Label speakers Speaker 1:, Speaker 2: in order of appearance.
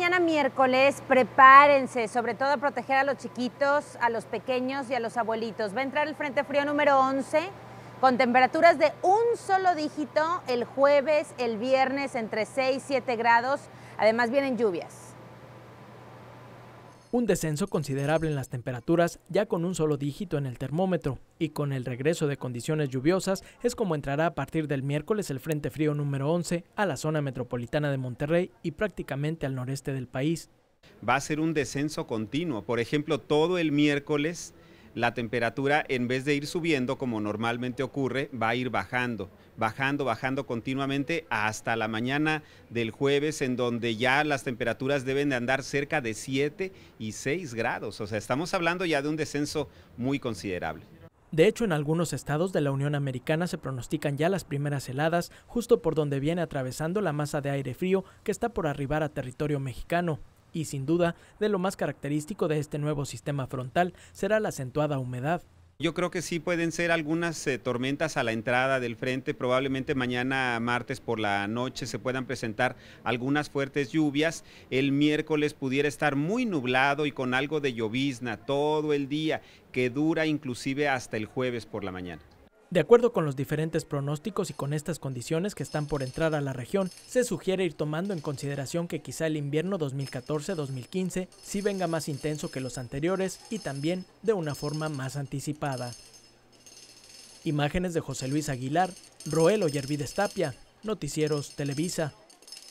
Speaker 1: mañana miércoles, prepárense, sobre todo a proteger a los chiquitos, a los pequeños y a los abuelitos. Va a entrar el Frente Frío número 11 con temperaturas de un solo dígito el jueves, el viernes entre 6 y 7 grados. Además vienen lluvias
Speaker 2: un descenso considerable en las temperaturas ya con un solo dígito en el termómetro y con el regreso de condiciones lluviosas es como entrará a partir del miércoles el Frente Frío número 11 a la zona metropolitana de Monterrey y prácticamente al noreste del país.
Speaker 3: Va a ser un descenso continuo, por ejemplo todo el miércoles la temperatura en vez de ir subiendo como normalmente ocurre, va a ir bajando, bajando, bajando continuamente hasta la mañana del jueves en donde ya las temperaturas deben de andar cerca de 7 y 6 grados. O sea, estamos hablando ya de un descenso muy considerable.
Speaker 2: De hecho, en algunos estados de la Unión Americana se pronostican ya las primeras heladas justo por donde viene atravesando la masa de aire frío que está por arribar a territorio mexicano y sin duda de lo más característico de este nuevo sistema frontal será la acentuada humedad.
Speaker 3: Yo creo que sí pueden ser algunas eh, tormentas a la entrada del frente, probablemente mañana martes por la noche se puedan presentar algunas fuertes lluvias, el miércoles pudiera estar muy nublado y con algo de llovizna todo el día, que dura inclusive hasta el jueves por la mañana.
Speaker 2: De acuerdo con los diferentes pronósticos y con estas condiciones que están por entrar a la región, se sugiere ir tomando en consideración que quizá el invierno 2014-2015 sí venga más intenso que los anteriores y también de una forma más anticipada. Imágenes de José Luis Aguilar, Roel Oyervides Estapia, Noticieros Televisa.